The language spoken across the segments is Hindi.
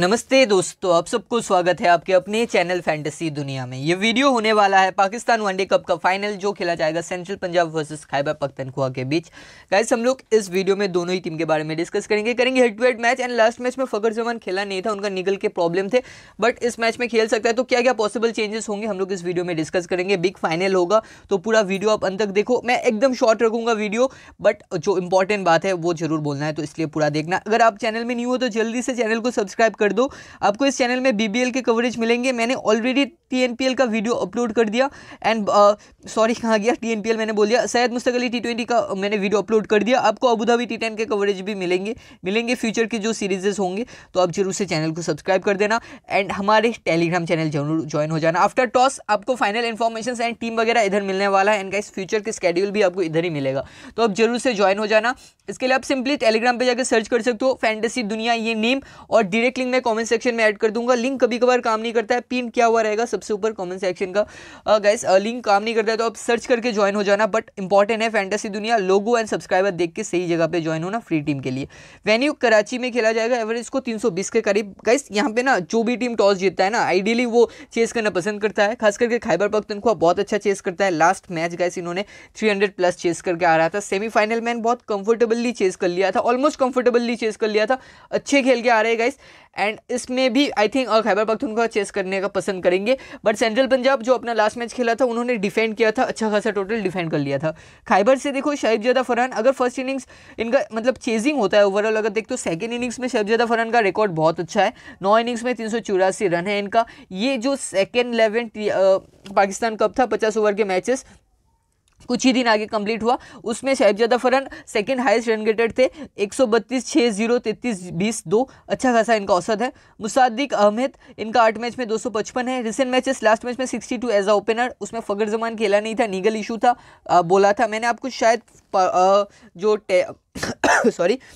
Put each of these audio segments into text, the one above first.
नमस्ते दोस्तों आप सबको स्वागत है आपके अपने चैनल फैंटेसी दुनिया में ये वीडियो होने वाला है पाकिस्तान वनडे कप का फाइनल जो खेला जाएगा सेंट्रल पंजाब वर्सेस खैबर पख्तनखुआ के बीच गाइस हम लोग इस वीडियो में दोनों ही टीम के बारे में डिस्कस करेंगे करेंगे head to head match and last match में फकर जमान खेला नहीं था उनका निकल के प्रॉब्लम थे बट इस मैच में खेल सकता है तो क्या क्या पॉसिबल चेंजेस होंगे हम लोग इस वीडियो में डिस्कस करेंगे बिग फाइनल होगा तो पूरा वीडियो आप अंत तक देखो मैं एकदम शॉर्ट रखूंगा वीडियो बट जो इंपॉर्टेंट बात है वो जरूर बोलना है तो इसलिए पूरा देखना अगर आप चैनल में नहीं हो तो जल्दी से चैनल को सब्सक्राइब कर कर दो आपको इस चैनल में बीबीएल के कवरेज मिलेंगे मैंने ऑलरेडी टीएनपीएल का वीडियो अपलोड कर दिया एंड सॉरी uh, कहाँ गया टीएनपीएल मैंने बोल दिया शायद मुस्तक अली टी का मैंने वीडियो अपलोड कर दिया आपको अबूधाबी टी टेन के कवरेज भी मिलेंगे मिलेंगे फ्यूचर के जो सीरीजेस होंगे तो आप जरूर से चैनल को सब्सक्राइब कर देना एंड हमारे टेलीग्राम चैनल जरूर ज्वाइन हो जाना आफ्टर टॉस आपको फाइनल इन्फॉर्मेशन एंड टीम वगैरह इधर मिलने वाला है एंड गाइस फ्यूचर के स्केड्यूल भी आपको इधर ही मिलेगा तो आप जरूर से ज्वाइन हो जाना इसके लिए आप सिंपली टेलीग्राम पर जाकर सर्च कर सकते हो फैंटेसी दुनिया ये नेम और डायरेक्ट लिंक मैं कमेंट सेक्शन में ऐड कर दूंगा लिंक कभी कभार काम नहीं करता है पिन क्या हुआ रहेगा सबसे ऊपर कमेंट सेक्शन का गैस लिंक काम नहीं करता है तो आप सर्च करके ज्वाइन हो जाना बट इंपॉर्टेंट है फैंटेसी दुनिया लोगो एंड सब्सक्राइबर देख के सही जगह पर ज्वाइन होना फ्री टीम के लिए वेन्यू कराची में खेला जाएगा एवरेज को तीन के करीब गैस यहाँ पे ना जो भी टीम टॉस जीतता है ना आइडियली वो चेस करना पसंद करता है खास करके खाइबर पख्तनख्वा बहुत अच्छा चेस करता है लास्ट मैच गैस इन्होंने थ्री प्लस चेस करके आ रहा था सेमीफाइनल मैन बहुत कंफर्टेबली चेस कर लिया था ऑलमोस्ट कंफर्टेबली चेस कर लिया था अच्छे खेल के आ रहे हैं गाइस एंड इसमें भी आई थिंक खैबर पख्त का चेस करने का पसंद करेंगे बट सेंट्रल पंजाब जो अपना लास्ट मैच खेला था उन्होंने डिफेंड किया था अच्छा खासा टोटल डिफेंड कर लिया था खैबर से देखो शाहिबजादा फरहान अगर फर्स्ट इनिंग्स इनका मतलब चेजिंग होता है ओवरऑल अगर देख तो सेकेंड इनिंग्स में शाहिबजादा फरहान का रिकॉर्ड बहुत अच्छा है नौ इनिंग्स में तीन रन है इनका ये जो सेकेंड इलेवन पाकिस्तान कप था पचास ओवर के मैचेस कुछ ही दिन आगे कंप्लीट हुआ उसमें Sahibzada Farhan second highest run getter थे एक सौ बत्तीस छः जीरो तैंतीस बीस दो अच्छा खासा इनका औसत है मुसादिक अहमद इनका आठ मैच में दो सौ पचपन है रिसेंट मैचेस लास्ट मैच में sixty two as a opener उसमें फगर जमान खेला नहीं था नीगल इशू था आ, बोला था मैंने आपको शायद आ, जो सॉरी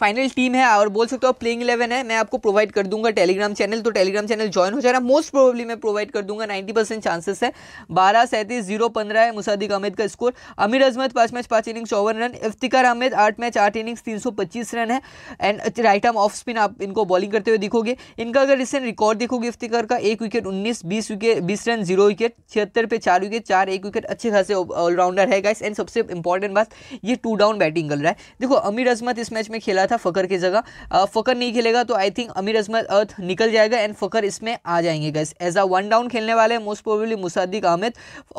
फाइनल टीम है और बोल सकते हो प्लेइंग इलेवन है मैं आपको प्रोवाइड कर दूंगा टेलीग्राम चैनल तो टेलीग्राम चैनल ज्वाइन हो जाना मोस्ट प्रोबेबली मैं प्रोवाइड कर दूंगा नाइन्टी परसेंट चांसेस है बारह सैंतीस जीरो पंद्रह है मुसादिक अहमद का स्कोर अमीर अजमत पाँच मैच पाँच इनिंग्स चौवन रन इफ्तिकार अहमद आठ मैच आठ इनिंग्स तीन सौ पच्चीस रन है and right arm off spin आप इनको बॉलिंग करते हुए दिखोगे इनका अगर रिसेंट रिकॉर्ड देखोगे इफ्तिकार का एक विकेट उन्नीस बीस विकेट बीस रन जीरो विकेट छिहत्तर पे चार विकेट चार एक विकेट अच्छे खासे ऑलराउंडर है गाइस एंड सबसे इंपॉर्टेंट बात ये टू डाउन बैटिंग कर रहा है देखो अमीर अजमत इस मैच में खेला था फ़कर की जगह फ़कर नहीं खेलेगा तो आई थिंक अमीर अजमत अर्थ निकल जाएगा एंड फ़कर इसमें आ जाएंगे guys as a one down खेलने वाले मोस्ट प्रोबेबली मुसादिक अहमद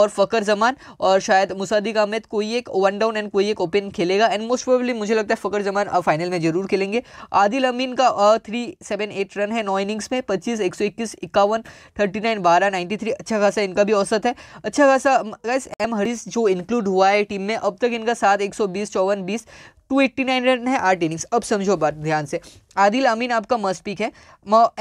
और फ़कर जमान और शायद मुसादिक अहमद कोई एक वन डाउन एंड कोई एक ओपन खेलेगा एंड मोस्ट प्रोबेबली मुझे लगता है फ़कर जमान फाइनल में जरूर खेलेंगे आदिल अमीन का थ्री सेवन एट रन है नौ इनिंग्स में पच्चीस एक सौ इक्कीस इक्यावन थर्टी नाइन बारह नाइन्टी थ्री अच्छा खासा इनका भी औसत है अच्छा खासा गैस एम हरीश जो इंक्लूड हुआ है टीम में अब तक इनका साथ एक सौ बीस चौवन बीस 289 रन है आठ इनिंग्स अब समझो बात ध्यान से आदिल अमीन आपका मस्ट पिक है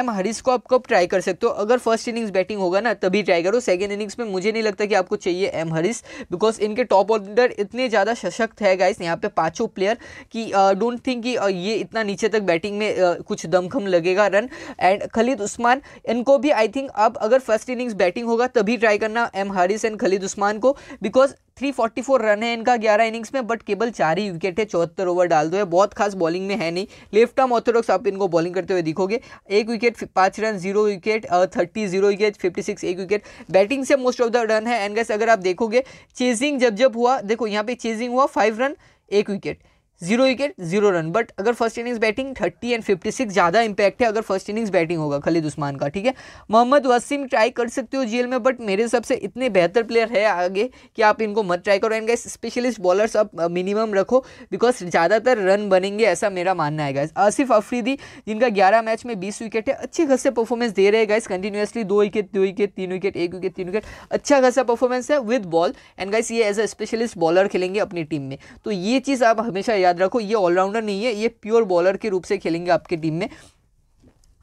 एम हरीश को आप कब ट्राई कर सकते हो अगर फर्स्ट इनिंग्स बैटिंग होगा ना तभी ट्राई करो सेकेंड इनिंग्स में मुझे नहीं लगता कि आपको चाहिए एम हरीश बिकॉज इनके टॉप ऑर्डर इतने ज़्यादा सशक्त है गाइस यहाँ पे पाँचों प्लेयर कि डोंट थिंक कि ये इतना नीचे तक बैटिंग में uh, कुछ दमखम लगेगा रन एंड खलीद उस्मान इनको भी आई थिंक अब अगर फर्स्ट इनिंग्स बैटिंग होगा तभी ट्राई करना एम हरीस एंड खलीद उस्मान को बिकॉज 344 रन है इनका 11 इनिंग्स में बट केवल चार ही विकेट है चौहत्तर ओवर डाल दो है बहुत खास बॉलिंग में है नहीं लेफ्ट आर्म ऑथर ऑर्थोडॉक्स आप इनको बॉलिंग करते हुए दिखोगे एक विकेट पांच run zero wicket thirty zero wicket fifty six एक विकेट बैटिंग से मोस्ट ऑफ द रन है एंड गैस अगर आप देखोगे चेजिंग जब जब हुआ देखो यहाँ पे चेजिंग हुआ फाइव रन एक wicket zero wicket zero run but अगर first innings batting thirty and fifty six ज़्यादा इंपैक्ट है अगर फर्स्ट इनिंग्स बैटिंग होगा खलीद उस्मान का ठीक है मोहम्मद वसीम ट्राई कर सकते हो जीएल में बट मेरे हिसाब से इतने बेहतर प्लेयर है आगे कि आप इनको मत ट्राई करो एंड गैस स्पेशलिस्ट बॉलर्स आप मिनिमम रखो बिकॉज ज़्यादातर रन बनेंगे ऐसा मेरा मानना है गैस आसिफ अफरीदी जिनका ग्यारह मैच में बीस विकेट है अच्छे खासे परफॉर्मेंस दे रहे गैस कंटिन्यूसली दो विकेट दो विकेट तीन विकेट एक विकेट तीन विकेट अच्छा खासा परफॉर्मेंस है विद बॉल एंड गैस ये एज अ स्पेशलिस्ट बॉलर खेलेंगे अपनी टीम में तो ये चीज़ आप हमेशा याद रखो ये ऑलराउंडर नहीं है ये प्योर बॉलर के रूप से खेलेंगे आपके टीम में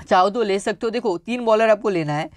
चाहो तो ले सकते हो देखो तीन बॉलर आपको लेना है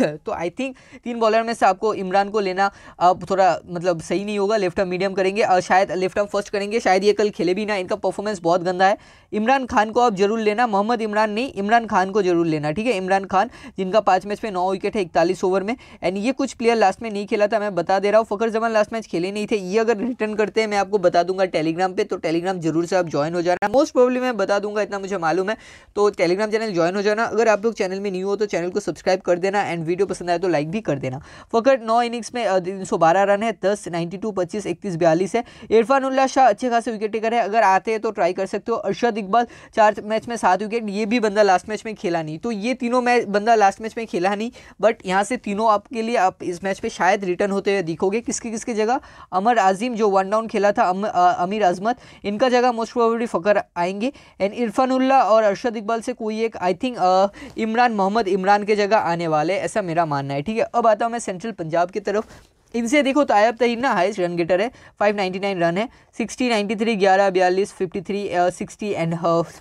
तो आई थिंक तीन बॉलर में से आपको इमरान को लेना अब थोड़ा मतलब सही नहीं होगा लेफ्ट आर्म मीडियम करेंगे और शायद लेफ्ट आर्म फर्स्ट करेंगे शायद ये कल खेले भी ना इनका परफॉर्मेंस बहुत गंदा है इमरान खान को आप जरूर लेना मोहम्मद इमरान नहीं इमरान खान को जरूर लेना ठीक है इमरान खान जिनका पाँच मैच में नौ विकेट है इकतालीस ओवर में एंड ये कुछ प्लेयर लास्ट में नहीं खेला था मैं बता दे रहा हूँ फ़खर जमान लास्ट मैच खेले नहीं थे ये अगर रिटर्न करते हैं मैं आपको बता दूंगा टेलीग्राम पर तो टेलीग्राम जरूर से आप ज्वाइन हो जाना मोस्ट प्रॉब्लम मैं बता दूंगा इतना मुझे मालूम है तो टेलीग्राम चैनल ज्वाइन हो जाना अगर आप लोग चैनल में न्यू हो तो चैनल को सब्सक्राइब कर देना एंड वीडियो पसंद आए तो लाइक भी कर देना फकर नौ इनिंग्स में तीन सौ बारह रन है दस नाइन्टी टू पच्चीस इकतीस बयालीस है इरफान उल्ला शाह अच्छे खासे विकेट टेकर है अगर आते हैं तो ट्राई कर सकते हो अरशद इकबाल चार मैच में सात विकेट ये भी बंदा लास्ट मैच में खेला नहीं तो ये तीनों मैच बंदा लास्ट मैच में खेला नहीं बट यहाँ से तीनों आपके लिए आप इस मैच पर शायद रिटर्न होते हुए दिखोगे किसकी किसकी जगह अमर आजिम जो वन डाउन खेला था अमीर अजमत इनका जगह मोस्ट प्रोबेबली फ़कर आएंगे एंड इरफान उल्ला और अरशद इकबाल से कोई एक आई थिंक इमरान मोहम्मद इमरान के जगह आने वाले है ऐसा मेरा मानना है ठीक है अब आता हूँ मैं सेंट्रल पंजाब की तरफ इनसे देखो तो आयब तहीन ना हाइस्ट रन गेटर है 599 रन है 60, 93, 11, 42, 53, 60 एंड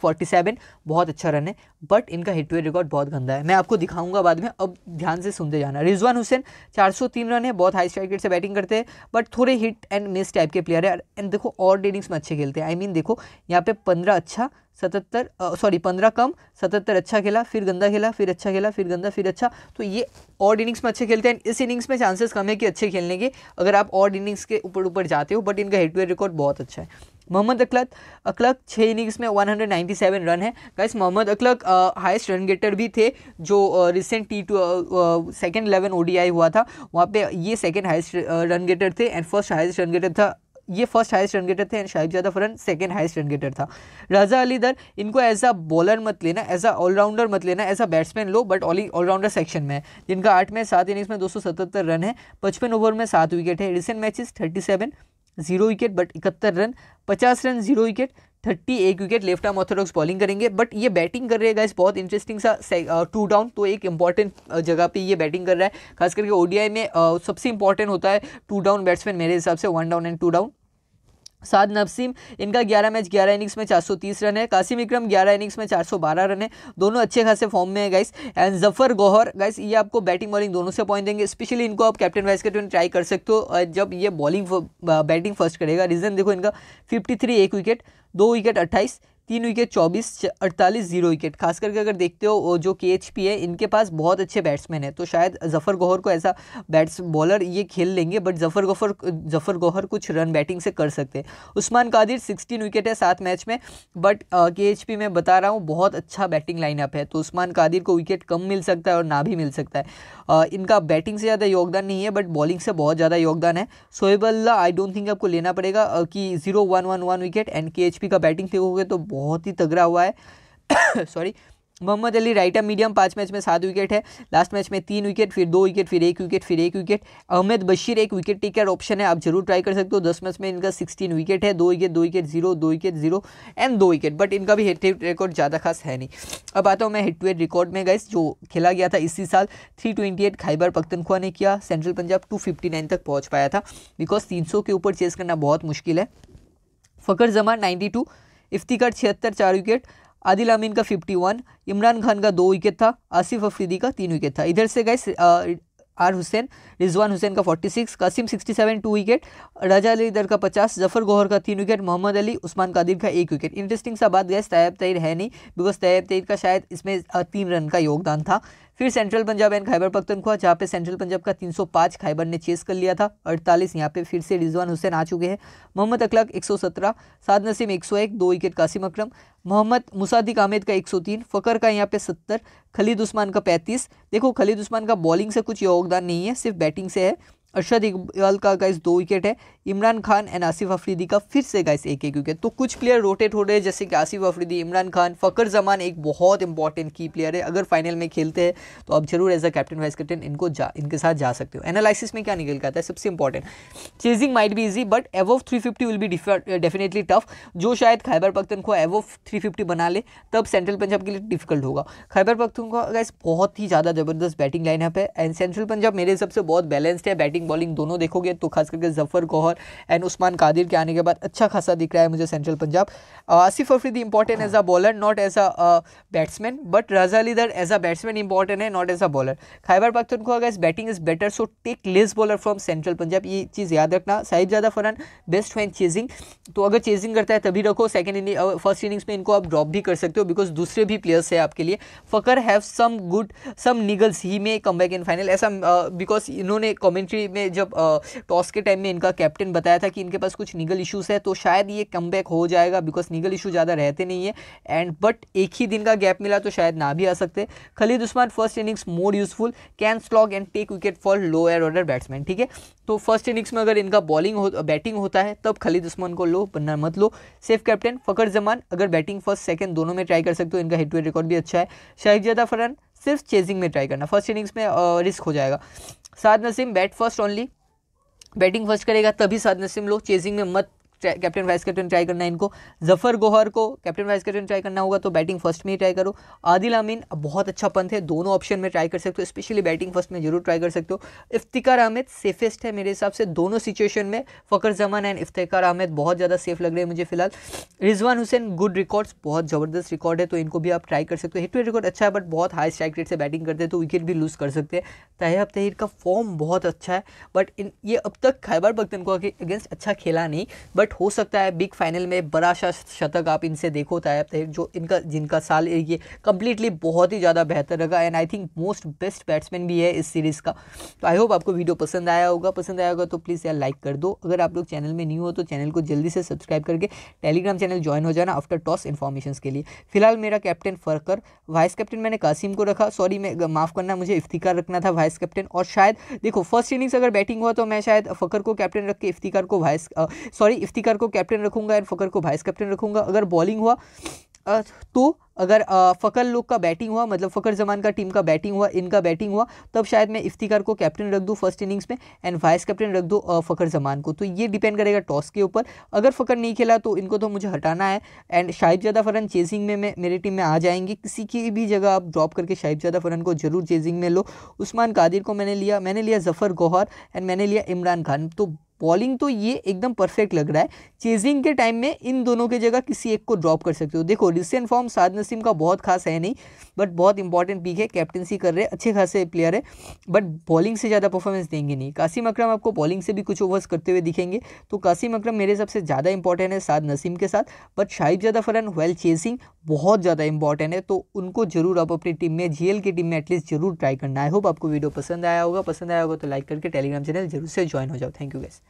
47 बहुत अच्छा रन है बट इनका टू रिकॉर्ड बहुत गंदा है मैं आपको दिखाऊंगा बाद में अब ध्यान से सुनते जाना रिजवान हुसैन 403 रन है बहुत हाई स्ट्राइक रेट से बैटिंग करते हैं बट थोड़े हिट एंड मिस टाइप के प्लेयर है एंड देखो और इनिंग्स में अच्छे खेलते हैं आई I मीन mean, देखो यहाँ पे पंद्रह अच्छा सतहत्तर सॉरी पंद्रह कम सतहत्तर अच्छा खेला फिर गंदा खेला फिर अच्छा खेला फिर गंदा फिर अच्छा तो ये और इनिंग्स में अच्छे खेलते हैं इस इनिंग्स में चांसेस कम है कि अच्छे खेलने के अगर आप और इनिंग्स के ऊपर ऊपर जाते हो बट इनका हिटवे रिकॉर्ड बहुत अच्छा है मोहम्मद अखलक अखलक छः इनिंग्स में 197 रन है guys Mohammad Akhlaq highest run getter भी थे जो recent T two second eleven ओ हुआ था वहाँ पे ये सेकेंड हाइस्ट रन गेटर थे and first highest run getter था ये फर्स्ट हाइस्ट रन गेटर थे एंड ज्यादा Farhan second highest run getter था राजा अली दर इनको एज अ बॉलर मत लेना एज अ ऑलराउंडर मत लेना एज अ बैट्समैन लो बट ऑलराउंडर सेक्शन में है जिनका आठ में सात इनिंग्स में दो रन है पचपन ओवर में सात विकेट है recent matches thirty seven zero wicket but इकहत्तर रन पचास रन जीरो विकेट थर्टी एक wicket left arm orthodox bowling करेंगे बट ये बैटिंग कर रहे हैं इस बहुत इंटरेस्टिंग सा टू डाउन uh, तो एक इंपॉर्टेंट uh, जगह पे ये बैटिंग कर रहा है खास करके ओडीआई में uh, सबसे इंपॉर्टेंट होता है टू डाउन बैट्समैन मेरे हिसाब से one down and two down Saad Naseem इनका 11 मैच 11 इनिंग्स में 430 रन है कासिम इक्रम 11 इनिंग्स में 412 रन है दोनों अच्छे खासे फॉर्म में है guys and Zafar Gohar guys ये आपको बैटिंग बॉलिंग दोनों से पॉइंट देंगे स्पेशली इनको आप कैप्टन वाइस कैप्टन ट्राई कर सकते हो जब ये बॉलिंग बैटिंग फर्स्ट करेगा रीज़न देखो इनका फिफ्टी एक विकेट दो विकेट अट्ठाईस तीन विकेट चौबीस अड़तालीस जीरो विकेट खास करके अगर देखते हो जो के है इनके पास बहुत अच्छे बैट्समैन है तो शायद जफ़र गौहर को ऐसा बैट्स बॉलर ये खेल लेंगे बट जफ़र गफर जफ़र गौहर कुछ रन बैटिंग से कर सकते हैं उस्मान कादिर सिक्सटीन विकेट है सात मैच में बट के एच पी में बता रहा हूँ बहुत अच्छा बैटिंग लाइनअप है तो उस्मान कादिर को विकेट कम मिल सकता है और ना भी मिल सकता है इनका बैटिंग से ज़्यादा योगदान नहीं है बट बॉलिंग से बहुत ज़्यादा योगदान है सोहेब आई डोंट थिंक आपको लेना पड़ेगा कि zero one one one wicket and K H P का बैटिंग देखोगे तो बहुत ही तगड़ा हुआ है sorry Mohammad Ali writer medium पाँच मैच में सात विकेट है लास्ट मैच में तीन विकेट फिर दो विकेट फिर एक विकेट फिर एक विकेट अहमद बशीर एक विकेट टेकर ऑप्शन है आप जरूर ट्राई कर सकते हो दस मैच में इनका सिक्सटीन विकेट है दो विकेट दो विकेट जीरो दो विकेट जीरो एंड दो विकेट बट इनका भी हिट रिकॉर्ड ज़्यादा खास है नहीं अब आता हूँ मैं हिट टू हेड रिकॉर्ड में गए जो खेला गया था इसी साल three twenty eight Khyber Pakhtunkhwa ने किया central Punjab two fifty nine तक पहुँच पाया था बिकॉज तीन सौ के ऊपर चेस करना बहुत मुश्किल है फ़कर जमान नाइन्टी टू इफ्तिकार छिहत्तर चार विकेट आदिल अमीन का 51, इमरान खान का दो विकेट था आसिफ अफरीदी का तीन विकेट था इधर से गए आर हुसैन रिजवान हुसैन का 46 कासिम 67 टू विकेट राजा अली दर का 50 जफर गोहर का तीन विकेट मोहम्मद अली उस्मान कादिर का एक विकेट इंटरेस्टिंग सा बात गैस तैयब तैर है नहीं बिकॉज तैयब तैर का शायद इसमें तीन रन का योगदान था फिर सेंट्रल पंजाब एंड खैबर खुआ जहाँ पे सेंट्रल पंजाब का 305 खैबर ने चेस कर लिया था 48 यहाँ पे फिर से रिजवान हुसैन आ चुके हैं मोहम्मद अखलाक 117 साद नसीम एक दो विकेट कासिम अक्रम मोहम्मद मुसादिक आमेद का 103 फ़कर का यहाँ पे 70 खलीद उस्मान का 35 देखो खलीद उस्मान का बॉलिंग से कुछ योगदान नहीं है सिर्फ बैटिंग से है अरशद इकबाल का गाइस दो विकेट है इमरान खान एंड आसिफ अफरीदी का फिर से गाइस एक एक विकेट तो कुछ प्लेयर रोटेट हो रहे हैं जैसे कि आसिफ अफरीदी इमरान खान फ़कर जमान एक बहुत इंपॉर्टेंट की प्लेयर है अगर फाइनल में खेलते हैं तो आप जरूर as a captain vice captain इनको जा इनके साथ जा सकते हो एनालिसिस में क्या निकल जाता है सबसे इंपॉर्टेंट चेजिंग माइट भी easy but above three fifty will भी डेफिनेटली टफ जो शायद खैबर पख्तन को एवोव थ्री फिफ्टी बना ले तब सेंट्रल पंजाब के लिए डिफिकल्ट होगा खैबर का गाइस बहुत ही ज़्यादा ज़बरदस्त बैटिंग लाइनअप है एंड सेंट्रल पंजाब मेरे हिसाब से बहुत बैलेंस्ड है बैटिंग बॉलिंग दोनों देखोगे तो खास करके जफर गौहर एंड उस्मान कादिर के आने के बाद अच्छा खासा दिख रहा है मुझे central Punjab uh, Asif Afridi important as a bowler not as a batsman but Raza Alidar as a batsman important है not as a bowler Khyber Pakhtun को अगर batting is better so take less bowler from central Punjab ये चीज़ याद रखना साहिब ज्यादा फरन बेस्ट फैन चेजिंग तो अगर चेजिंग करता है तभी रखो सेकंड इनिंग फर्स्ट इनिंग्स में इनको आप ड्रॉप भी कर सकते हो बिकॉज दूसरे भी प्लेयर्स है आपके लिए Fakhar have some good some niggles he में कम बैक इन फाइनल ऐसा बिकॉज uh, इन्होंने कॉमेंट्री में जब टॉस uh, के टाइम में इनका कैप्टन कैप्टन बताया था कि इनके पास कुछ निगल इशूज़ है तो शायद ये कम हो जाएगा बिकॉज निगल इशू ज़्यादा रहते नहीं है एंड बट एक ही दिन का गैप मिला तो शायद ना भी आ सकते Khalid Usman first innings more useful can slog and take wicket for lower order batsman ठीक है तो फर्स्ट इनिंग्स में अगर इनका बॉलिंग हो बैटिंग होता है तब खलीद उस्मान को लो बनना मत लो सेफ कैप्टन फ़कर जमान अगर बैटिंग फर्स्ट सेकंड दोनों में ट्राई कर सकते हो इनका हिट वेट रिकॉर्ड भी अच्छा है जदा फरन सिर्फ चेजिंग में ट्राई करना फर्स्ट इनिंग्स में रिस्क हो जाएगा Saad Naseem bat first only batting first करेगा तभी साद नसीम लो चेजिंग में मत कैप्टन वाइस कैप्टन ट्राई करना है इनको जफर गोहर को कैप्टन वाइस कैप्टन ट्राई करना होगा तो बैटिंग फर्स्ट में ही ट्राई करो आदिल अमीन बहुत अच्छा पंथ है दोनों ऑप्शन में ट्राई कर सकते हो स्पेशली बैटिंग फर्स्ट में जरूर ट्राई कर सकते हो इफ्तिकार अहमद सेफेस्ट है मेरे हिसाब से दोनों सिचुएशन में फ़कर जमान एंड इफ्तिकार अहमद बहुत ज़्यादा सेफ लग रहे हैं मुझे फिलहाल रिजवान हुसैन गुड रिकॉर्ड्स बहुत ज़बरदस्त रिकॉर्ड है तो इनको भी आप ट्राई कर सकते हो हिट रिकॉर्ड अच्छा है बट बहुत हाई स्ट्राइक रेट से बैटिंग करते हैं तो विकेट भी लूज़ कर सकते हैं तहब तहिर का फॉर्म बहुत अच्छा है बट इन ये अब तक खैबर बख्तन को अगेंस्ट अच्छा खेला नहीं बट बट हो सकता है बिग फाइनल में बड़ा सा शतक आप इनसे देखो तायब जो इनका जिनका साल ये कम्प्लीटली बहुत ही ज़्यादा बेहतर रहा and I think most best batsman भी है इस सीरीज़ का तो आई होप आपको वीडियो पसंद आया होगा पसंद आया होगा तो प्लीज़ यार लाइक कर दो अगर आप लोग चैनल में न्यू हो तो चैनल को जल्दी से सब्सक्राइब करके टेलीग्राम चैनल ज्वाइन हो जाना आफ्टर टॉस इन्फॉर्मेशन के लिए फिलहाल मेरा कैप्टन फरकर वाइस कैप्टन मैंने कासिम को रखा सॉरी मैं माफ़ करना मुझे इफ्तिकार रखना था वाइस कैप्टन और शायद देखो फर्स्ट इनिंग्स अगर बैटिंग हुआ तो मैं शायद फकर को कैप्टन रख के इफ्तिकार को वाइस सॉरी इफ्तिकार को कैप्टन रखूंगा एंड फ़कर को वाइस कैप्टन रखूंगा अगर बॉलिंग हुआ तो अगर फ़कर लोग का बैटिंग हुआ मतलब फ़कर जमान का टीम का बैटिंग हुआ इनका बैटिंग हुआ तब शायद मैं इफ्तिकार को कैप्टन रख दूँ फर्स्ट इनिंग्स में एंड वाइस कैप्टन रख दूँ फ़कर जमान को तो ये डिपेंड करेगा टॉस के ऊपर अगर फ़कर नहीं खेला तो इनको तो मुझे हटाना है एंड शाहिबजादा फ़रन चेजिंग में मैं मेरी टीम में आ जाएंगे किसी की भी जगह आप ड्रॉप करके शाहिबजादा फ़रन को ज़रूर चेजिंग में लो उस्मान कादिर को मैंने लिया मैंने लिया जफ़र गौहर एंड मैंने लिया इमरान खान तो बॉलिंग तो ये एकदम परफेक्ट लग रहा है चेजिंग के टाइम में इन दोनों की जगह किसी एक को ड्रॉप कर सकते हो देखो रिसेंट फॉर्म साद नसीम का बहुत खास है नहीं बट बहुत इंपॉर्टेंट पीक है कैप्टनसी कर रहे हैं अच्छे खासे प्लेयर है बट बॉलिंग से ज़्यादा परफॉर्मेंस देंगे नहीं कासिम अक्रम आपको बॉलिंग से भी कुछ ओवर्स करते हुए दिखेंगे तो कासिम अक्रम मेरे हिसाब से ज़्यादा इंपॉर्टेंट है साद नसीम के साथ बट शाहिब ज़्यादा फरन वेल चेसिंग बहुत ज़्यादा इंपॉर्टेंट है तो उनको जरूर आप अपनी टीम में जीएल की टीम में एटलीस्ट जरूर ट्राई करना आई होप आपको वीडियो पसंद आया होगा पसंद आया होगा तो लाइक करके टेलीग्राम चैनल जरूर से ज्वाइन हो जाओ थैंक यू गैस